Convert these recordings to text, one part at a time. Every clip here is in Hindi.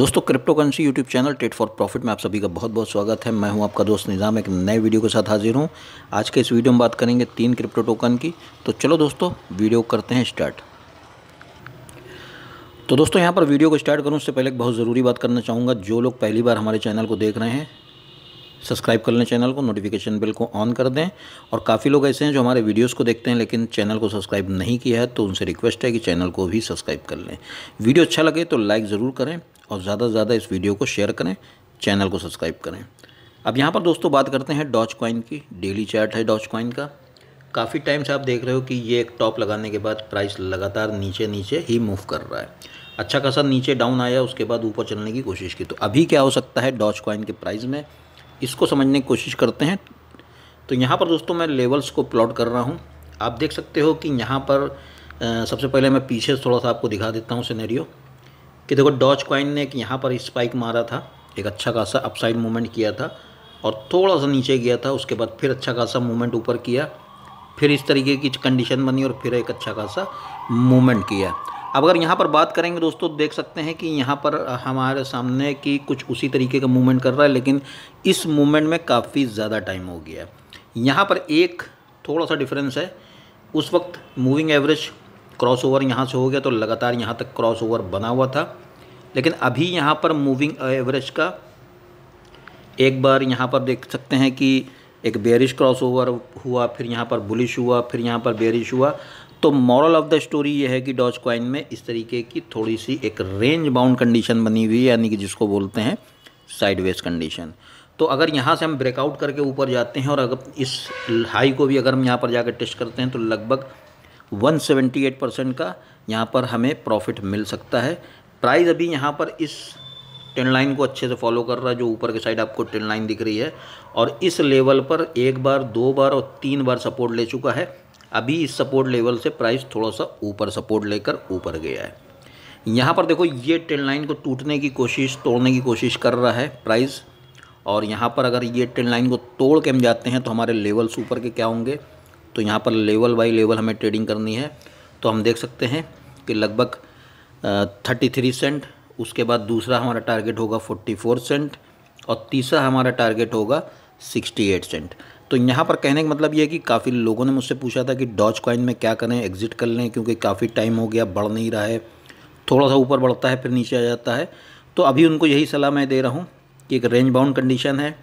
दोस्तों cryptocurrency YouTube channel trade for profit में आप सभी का बहुत बहुत स्वागत है मैं हूं आपका दोस्त निज़ाम एक नए वीडियो के साथ हाजिर हूं आज के इस वीडियो में बात करेंगे तीन क्रिप्टो टोकन की तो चलो दोस्तों वीडियो करते हैं स्टार्ट तो दोस्तों यहाँ पर वीडियो को स्टार्ट करूँ उससे पहले एक बहुत ज़रूरी बात करना चाहूँगा जो लोग पहली बार हमारे चैनल को देख रहे हैं सब्सक्राइब कर लें चैनल को नोटिफिकेशन बिल को ऑन कर दें और काफ़ी लोग ऐसे हैं जो हमारे वीडियोस को देखते हैं लेकिन चैनल को सब्सक्राइब नहीं किया है तो उनसे रिक्वेस्ट है कि चैनल को भी सब्सक्राइब कर लें वीडियो अच्छा लगे तो लाइक ज़रूर करें और ज़्यादा से ज़्यादा इस वीडियो को शेयर करें चैनल को सब्सक्राइब करें अब यहाँ पर दोस्तों बात करते हैं डॉच कॉइन की डेली चार्ट है डॉच कॉइन का काफ़ी टाइम से आप देख रहे हो कि ये एक टॉप लगाने के बाद प्राइस लगातार नीचे नीचे ही मूव कर रहा है अच्छा खासा नीचे डाउन आया उसके बाद ऊपर चलने की कोशिश की तो अभी क्या हो सकता है डॉच कॉइन के प्राइस में इसको समझने की कोशिश करते हैं तो यहाँ पर दोस्तों मैं लेवल्स को प्लॉट कर रहा हूँ आप देख सकते हो कि यहाँ पर सबसे पहले मैं पीछे थोड़ा सा आपको दिखा देता हूँ सिनेरियो कि देखो डॉच क्वाइन ने एक यहाँ पर स्पाइक मारा था एक अच्छा खासा अपसाइड मूवमेंट किया था और थोड़ा सा नीचे गया था उसके बाद फिर अच्छा खासा मूवमेंट ऊपर किया फिर इस तरीके की कंडीशन बनी और फिर एक अच्छा खासा मूवमेंट किया अब अगर यहाँ पर बात करेंगे दोस्तों तो देख सकते हैं कि यहाँ पर हमारे सामने की कुछ उसी तरीके का मूवमेंट कर रहा है लेकिन इस मूवमेंट में काफ़ी ज़्यादा टाइम हो गया यहाँ पर एक थोड़ा सा डिफरेंस है उस वक्त मूविंग एवरेज क्रॉस ओवर यहाँ से हो गया तो लगातार यहाँ तक क्रॉस ओवर बना हुआ था लेकिन अभी यहाँ पर मूविंग एवरेज का एक बार यहाँ पर देख सकते हैं कि एक बेरिश क्रॉस ओवर हुआ फिर यहाँ पर बुलिश हुआ फिर यहाँ पर बेरिश हुआ तो मॉरल ऑफ द स्टोरी ये है कि डॉज क्वाइन में इस तरीके की थोड़ी सी एक रेंज बाउंड कंडीशन बनी हुई है यानी कि जिसको बोलते हैं साइडवेज कंडीशन तो अगर यहाँ से हम ब्रेकआउट करके ऊपर जाते हैं और अगर इस हाई को भी अगर हम यहाँ पर जाकर टेस्ट करते हैं तो लगभग 178 परसेंट का यहाँ पर हमें प्रॉफिट मिल सकता है प्राइस अभी यहाँ पर इस टेन लाइन को अच्छे से फॉलो कर रहा है जो ऊपर के साइड आपको टेन लाइन दिख रही है और इस लेवल पर एक बार दो बार और तीन बार सपोर्ट ले चुका है अभी इस सपोर्ट लेवल से प्राइस थोड़ा सा ऊपर सपोर्ट लेकर ऊपर गया है यहाँ पर देखो ये ट्रेन लाइन को टूटने की कोशिश तोड़ने की कोशिश कर रहा है प्राइस और यहाँ पर अगर ये ट्रेन लाइन को तोड़ के हम जाते हैं तो हमारे लेवल्स ऊपर के क्या होंगे तो यहाँ पर लेवल बाई लेवल हमें ट्रेडिंग करनी है तो हम देख सकते हैं कि लगभग थर्टी थ्री सेंट उसके बाद दूसरा हमारा टारगेट होगा फोर्टी फोर सेंट और तीसरा हमारा टारगेट होगा सिक्सटी एट सेंट तो यहाँ पर कहने का मतलब ये है कि काफ़ी लोगों ने मुझसे पूछा था कि डॉच कॉइन में क्या करें एग्ज़िट कर लें क्योंकि काफ़ी टाइम हो गया बढ़ नहीं रहा है थोड़ा सा ऊपर बढ़ता है फिर नीचे आ जाता है तो अभी उनको यही सलाह मैं दे रहा हूँ कि एक रेंज बाउंड कंडीशन है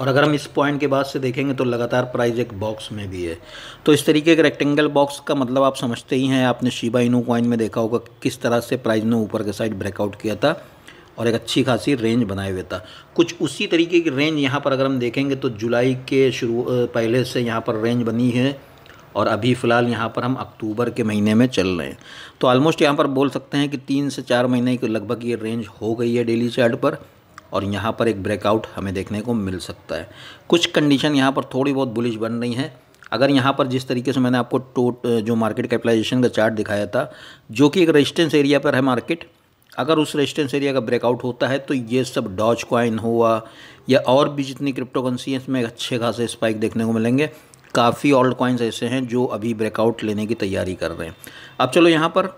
और अगर हम इस पॉइंट के बाद से देखेंगे तो लगातार प्राइस एक बॉक्स में भी है तो इस तरीके के रेक्टेंगल बॉक्स का मतलब आप समझते ही हैं आपने शिबा इनू कॉइन में देखा होगा किस तरह से प्राइस ने ऊपर के साइड ब्रेकआउट किया था और एक अच्छी खासी रेंज बनाए हुए था कुछ उसी तरीके की रेंज यहाँ पर अगर हम देखेंगे तो जुलाई के शुरू पहले से यहाँ पर रेंज बनी है और अभी फ़िलहाल यहाँ पर हम अक्टूबर के महीने में चल रहे हैं तो ऑलमोस्ट यहाँ पर बोल सकते हैं कि तीन से चार महीने के लगभग ये रेंज हो गई है डेली चार्ट पर और यहाँ पर एक ब्रेकआउट हमें देखने को मिल सकता है कुछ कंडीशन यहाँ पर थोड़ी बहुत बुलिश बन रही हैं अगर यहाँ पर जिस तरीके से मैंने आपको टोट जो मार्केट कैपिटलाइजेशन का चार्ट दिखाया था जो कि एक रेजिस्टेंस एरिया पर है मार्केट अगर उस रेजिस्टेंस एरिया का ब्रेकआउट होता है तो ये सब डॉज कॉइन हुआ या और भी जितनी क्रिप्टोकरेंसी है इसमें अच्छे खासे स्पाइक देखने को मिलेंगे काफ़ी ऑल्ड कॉइन्स ऐसे हैं जो अभी ब्रेकआउट लेने की तैयारी कर रहे हैं अब चलो यहाँ पर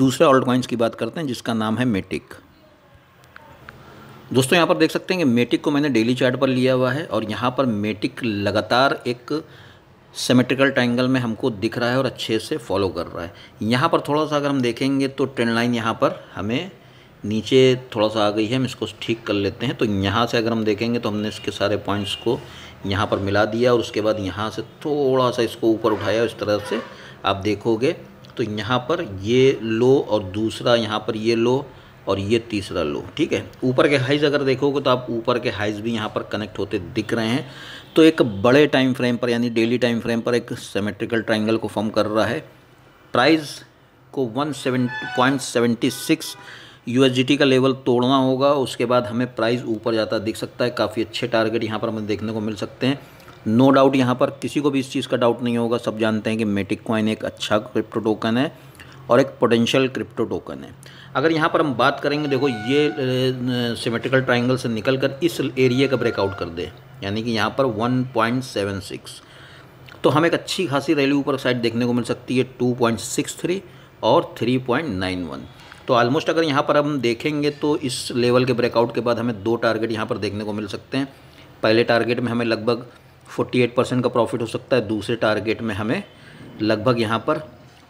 दूसरे ऑल्ड कॉइन्स की बात करते हैं जिसका नाम है मेटिक दोस्तों यहाँ पर देख सकते हैं कि मेटिक को मैंने डेली चार्ट पर लिया हुआ है और यहाँ पर मेटिक लगातार एक सेमेट्रिकल ट्रैंगल में हमको दिख रहा है और अच्छे से फॉलो कर रहा है यहाँ पर थोड़ा सा अगर हम देखेंगे तो ट्रेंड लाइन यहाँ पर हमें नीचे थोड़ा सा आ गई है हम इसको ठीक कर लेते हैं तो यहाँ से अगर हम देखेंगे तो हमने इसके सारे पॉइंट्स को यहाँ पर मिला दिया और उसके बाद यहाँ से थोड़ा सा इसको ऊपर उठाया इस तरह से आप देखोगे तो यहाँ पर ये लो और दूसरा यहाँ पर ये लो और ये तीसरा लो ठीक है ऊपर के हाइज अगर देखोगे तो आप ऊपर के हाइज भी यहाँ पर कनेक्ट होते दिख रहे हैं तो एक बड़े टाइम फ्रेम पर यानी डेली टाइम फ्रेम पर एक सेमेट्रिकल ट्राइंगल को फॉर्म कर रहा है प्राइस को वन पॉइंट सेवेंटी सिक्स का लेवल तोड़ना होगा उसके बाद हमें प्राइस ऊपर जाता दिख सकता है काफ़ी अच्छे टारगेट यहाँ पर हमें देखने को मिल सकते हैं नो डाउट यहाँ पर किसी को भी इस चीज़ का डाउट नहीं होगा सब जानते हैं कि मेटिक कॉइन एक अच्छा क्रिप्टो टोकन है और एक पोटेंशियल क्रिप्टो टोकन है अगर यहाँ पर हम बात करेंगे देखो ये सिमेट्रिकल ट्राइंगल से निकल कर इस एरिया का ब्रेकआउट कर दे यानी कि यहाँ पर 1.76 तो हमें एक अच्छी खासी रैली ऊपर साइड देखने को मिल सकती है 2.63 और 3.91 तो ऑलमोस्ट अगर यहाँ पर हम देखेंगे तो इस लेवल के ब्रेकआउट के बाद हमें दो टारगेट यहाँ पर देखने को मिल सकते हैं पहले टारगेट में हमें लगभग 48 परसेंट का प्रॉफिट हो सकता है दूसरे टारगेट में हमें लगभग यहाँ पर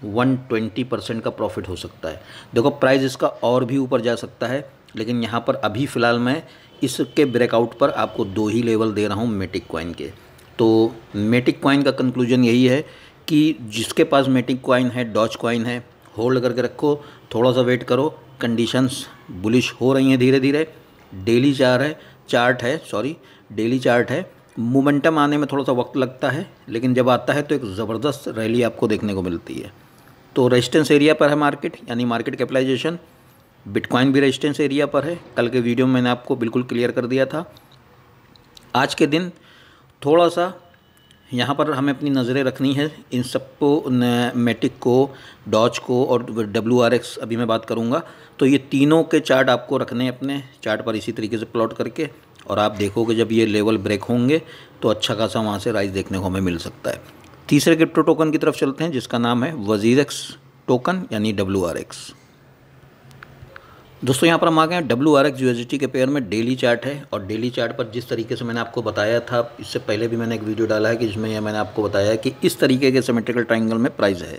120 परसेंट का प्रॉफिट हो सकता है देखो प्राइस इसका और भी ऊपर जा सकता है लेकिन यहाँ पर अभी फ़िलहाल मैं इसके ब्रेकआउट पर आपको दो ही लेवल दे रहा हूँ मेटिक कॉइन के तो मेटिक कॉइन का कंक्लूजन यही है कि जिसके पास मेटिक कॉइन है डॉच कॉइन है होल्ड करके रखो थोड़ा सा वेट करो कंडीशंस बुलिश हो रही हैं धीरे धीरे डेली चार है चार्ट है सॉरी डेली चार्ट है मोमेंटम आने में थोड़ा सा वक्त लगता है लेकिन जब आता है तो एक ज़बरदस्त रैली आपको देखने को मिलती है तो रेजिस्टेंस एरिया पर है मार्केट यानी मार्केट कैपिटलाइजेशन बिटकॉइन भी रेजिस्टेंस एरिया पर है कल के वीडियो में मैंने आपको बिल्कुल क्लियर कर दिया था आज के दिन थोड़ा सा यहाँ पर हमें अपनी नज़रें रखनी है इन सबको मेटिक को डॉच को और डब्ल्यू आर एक्स अभी मैं बात करूँगा तो ये तीनों के चार्ट आपको रखने अपने चार्ट पर इसी तरीके से प्लॉट करके और आप देखोगे जब ये लेवल ब्रेक होंगे तो अच्छा खासा वहाँ से राइज देखने को हमें मिल सकता है तीसरे क्रिप्टो टोकन की तरफ चलते हैं जिसका नाम है वजीर एक्स टोकन यानी डब्ल्यू आर एक्स दोस्तों यहाँ पर हम आ गए हैं डब्ल्यू आर एक्स यूएसडी के पेयर में डेली चार्ट है और डेली चार्ट पर जिस तरीके से मैंने आपको बताया था इससे पहले भी मैंने एक वीडियो डाला है कि जिसमें यह मैंने आपको बताया कि इस तरीके के सिमेट्रिकल ट्राइंगल में प्राइस है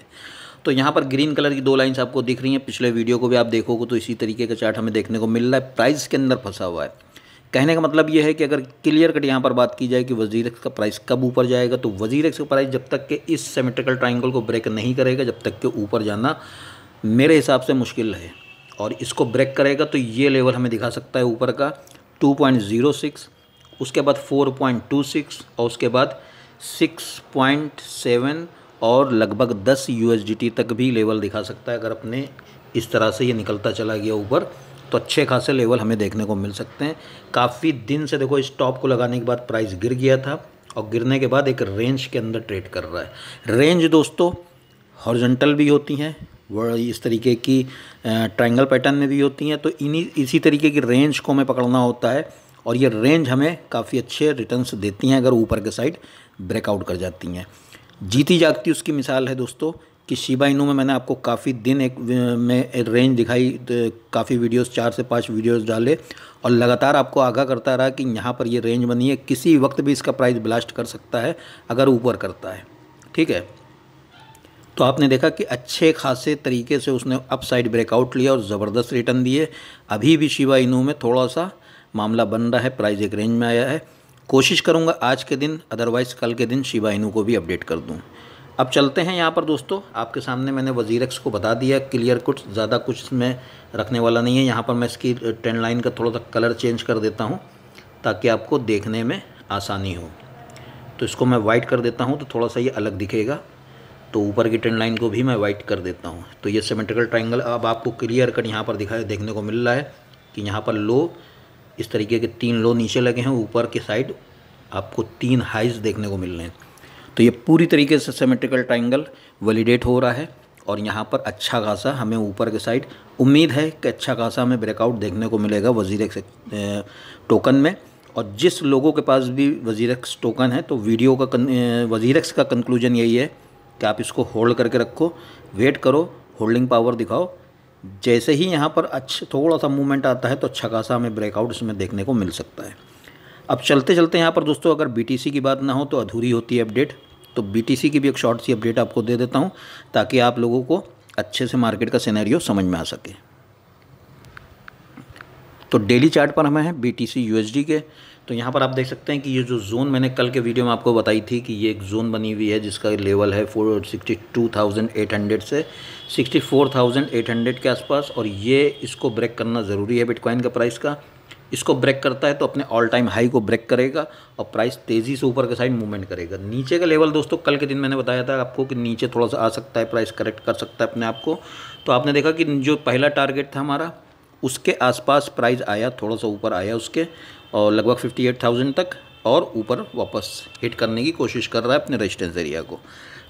तो यहाँ पर ग्रीन कलर की दो लाइन्स आपको दिख रही हैं पिछले वीडियो को भी आप देखोगे तो इसी तरीके का चार्ट हमें देखने को मिल रहा है प्राइस के अंदर फंसा हुआ है कहने का मतलब ये है कि अगर क्लियर कट यहाँ पर बात की जाए कि वजीर एक्स का प्राइस कब ऊपर जाएगा तो वजीर एक्स का प्राइस जब तक के इस सेमेट्रिकल ट्राइंगल को ब्रेक नहीं करेगा जब तक के ऊपर जाना मेरे हिसाब से मुश्किल है और इसको ब्रेक करेगा तो ये लेवल हमें दिखा सकता है ऊपर का 2.06 उसके बाद 4.26 और उसके बाद 6.7 और लगभग 10 यू तक भी लेवल दिखा सकता है अगर अपने इस तरह से ये निकलता चला गया ऊपर तो अच्छे खासे लेवल हमें देखने को मिल सकते हैं काफ़ी दिन से देखो इस टॉप को लगाने के बाद प्राइस गिर गया था और गिरने के बाद एक रेंज के अंदर ट्रेड कर रहा है रेंज दोस्तों हॉर्जेंटल भी होती हैं वह इस तरीके की ट्रायंगल पैटर्न में भी होती हैं तो इन्हीं इसी तरीके की रेंज को हमें पकड़ना होता है और ये रेंज हमें काफ़ी अच्छे रिटर्न्स देती हैं अगर ऊपर के साइड ब्रेकआउट कर जाती हैं जीती जागती उसकी मिसाल है दोस्तों कि शिबा इनू में मैंने आपको काफ़ी दिन एक में एक रेंज दिखाई तो काफ़ी वीडियोस चार से पांच वीडियोस डाले और लगातार आपको आगाह करता रहा कि यहाँ पर ये रेंज बनी है किसी वक्त भी इसका प्राइस ब्लास्ट कर सकता है अगर ऊपर करता है ठीक है तो आपने देखा कि अच्छे खासे तरीके से उसने अप ब्रेकआउट लिया और ज़बरदस्त रिटर्न दिए अभी भी शिवा इनू में थोड़ा सा मामला बन रहा है प्राइस एक रेंज में आया है कोशिश करूँगा आज के दिन अदरवाइज़ कल के दिन शिवा इनू को भी अपडेट कर दूँ अब चलते हैं यहाँ पर दोस्तों आपके सामने मैंने वजीरक्स को बता दिया क्लियर कुछ ज़्यादा कुछ इसमें रखने वाला नहीं है यहाँ पर मैं इसकी ट्रेंड लाइन का थोड़ा सा कलर चेंज कर देता हूँ ताकि आपको देखने में आसानी हो तो इसको मैं वाइट कर देता हूँ तो थोड़ा सा ये अलग दिखेगा तो ऊपर की ट्रेंड लाइन को भी मैं वाइट कर देता हूँ तो ये सीमेंट्रिकल ट्राइंगल अब आपको क्लियर कट यहाँ पर दिखाई देखने को मिल रहा है कि यहाँ पर लो इस तरीके के तीन लो नीचे लगे हैं ऊपर की साइड आपको तीन हाइज देखने को मिल रहे हैं तो ये पूरी तरीके से सेमेट्रिकल ट्राइंगल वैलिडेट हो रहा है और यहाँ पर अच्छा खासा हमें ऊपर के साइड उम्मीद है कि अच्छा खासा हमें ब्रेकआउट देखने को मिलेगा वजीर टोकन में और जिस लोगों के पास भी वजीरक्स टोकन है तो वीडियो का वजीरक्स का कंक्लूजन यही है कि आप इसको होल्ड करके रखो वेट करो होल्डिंग पावर दिखाओ जैसे ही यहाँ पर अच्छा थोड़ा सा मूवमेंट आता है तो अच्छा खासा हमें ब्रेकआउट इसमें देखने को मिल सकता है अब चलते चलते यहाँ पर दोस्तों अगर बीटीसी की बात ना हो तो अधूरी होती है अपडेट तो बी की भी एक शॉर्ट सी अपडेट आपको दे देता हूँ ताकि आप लोगों को अच्छे से मार्केट का सिनेरियो समझ में आ सके तो डेली चार्ट पर हमें हैं बी टी के तो यहाँ पर आप देख सकते हैं कि ये जो जोन मैंने कल के वीडियो में आपको बताई थी कि ये एक जोन बनी हुई है जिसका लेवल है four sixty two thousand eight hundred से sixty four thousand eight hundred के आसपास और ये इसको ब्रेक करना ज़रूरी है बिटकॉइन का प्राइस का इसको ब्रेक करता है तो अपने ऑल टाइम हाई को ब्रेक करेगा और प्राइस तेज़ी से ऊपर के साइड मूवमेंट करेगा नीचे का लेवल दोस्तों कल के दिन मैंने बताया था आपको कि नीचे थोड़ा सा आ सकता है प्राइस करेक्ट कर सकता है अपने आप को तो आपने देखा कि जो पहला टारगेट था हमारा उसके आसपास प्राइस आया थोड़ा सा ऊपर आया उसके और लगभग फिफ्टी एट थाउजेंड तक और ऊपर वापस हिट करने की कोशिश कर रहा है अपने रेजिस्टेंस एरिया को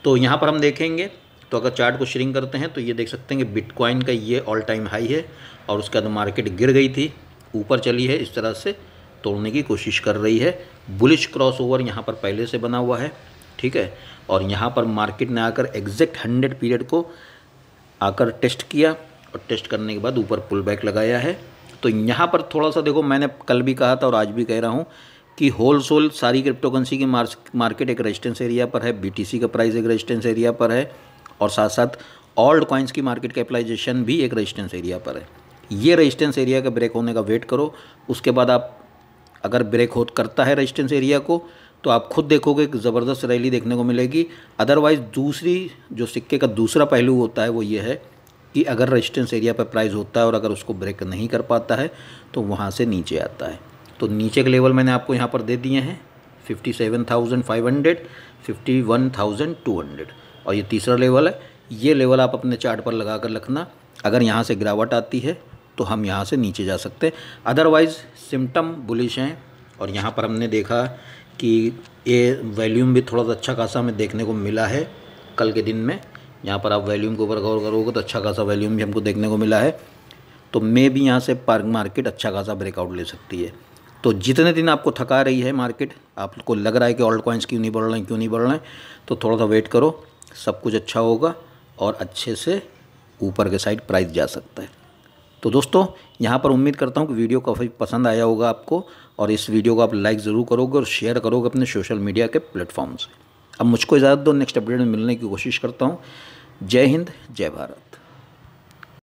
तो यहाँ पर हम देखेंगे तो अगर चार्ट को श्रिंक करते हैं तो ये देख सकते हैं कि बिटकॉइन का ये ऑल टाइम हाई है और उसके बाद मार्केट गिर गई थी ऊपर चली है इस तरह से तोड़ने की कोशिश कर रही है बुलिश क्रॉस ओवर यहाँ पर पहले से बना हुआ है ठीक है और यहाँ पर मार्केट ने आकर एग्जैक्ट हंड्रेड पीरियड को आकर टेस्ट किया और टेस्ट करने के बाद ऊपर पुल बैक लगाया है तो यहाँ पर थोड़ा सा देखो मैंने कल भी कहा था और आज भी कह रहा हूँ कि होल सोल सारी क्रिप्टोकरेंसी की मार्केट एक रेजिस्टेंस एरिया पर है बी का प्राइस एक रेजिस्टेंस एरिया पर है और साथ साथ ऑल्ड कॉइन्स की मार्केट कैपिटलाइजेशन भी एक रेजिस्टेंस एरिया पर है ये रजिस्टेंस एरिया का ब्रेक होने का वेट करो उसके बाद आप अगर ब्रेक हो करता है रजिस्टेंस एरिया को तो आप खुद देखोगे कि ज़बरदस्त रैली देखने को मिलेगी अदरवाइज़ दूसरी जो सिक्के का दूसरा पहलू होता है वो ये है कि अगर रजिस्टेंस एरिया पर प्राइस होता है और अगर उसको ब्रेक नहीं कर पाता है तो वहाँ से नीचे आता है तो नीचे के लेवल मैंने आपको यहाँ पर दे दिए हैं fifty seven thousand five hundred fifty one thousand two hundred और ये तीसरा लेवल है ये लेवल आप अपने चार्ट पर लगा कर रखना अगर यहाँ से गिरावट आती है तो हम यहाँ से नीचे जा सकते हैं अदरवाइज़ सिम्टम बुलिश हैं और यहाँ पर हमने देखा कि ये वैल्यूम भी थोड़ा सा अच्छा खासा हमें देखने को मिला है कल के दिन में यहाँ पर आप वैल्यूम के ऊपर गौर करोगे तो अच्छा खासा वैल्यूम भी हमको देखने को मिला है तो मे भी यहाँ से पार्क मार्केट अच्छा खासा ब्रेकआउट ले सकती है तो जितने दिन आपको थका रही है मार्केट आपको लग रहा है कि ऑल्ड कॉइन्स क्यों नहीं बढ़ रहे हैं क्यों नहीं बढ़ रहे हैं तो थोड़ा सा वेट करो सब कुछ अच्छा होगा और अच्छे से ऊपर के साइड प्राइस जा सकता है तो दोस्तों यहाँ पर उम्मीद करता हूँ कि वीडियो काफ़ी पसंद आया होगा आपको और इस वीडियो को आप लाइक ज़रूर करोगे और शेयर करोगे अपने सोशल मीडिया के प्लेटफॉर्म से अब मुझको इजाज़त दो नेक्स्ट अपडेट में मिलने की कोशिश करता हूँ जय हिंद जय भारत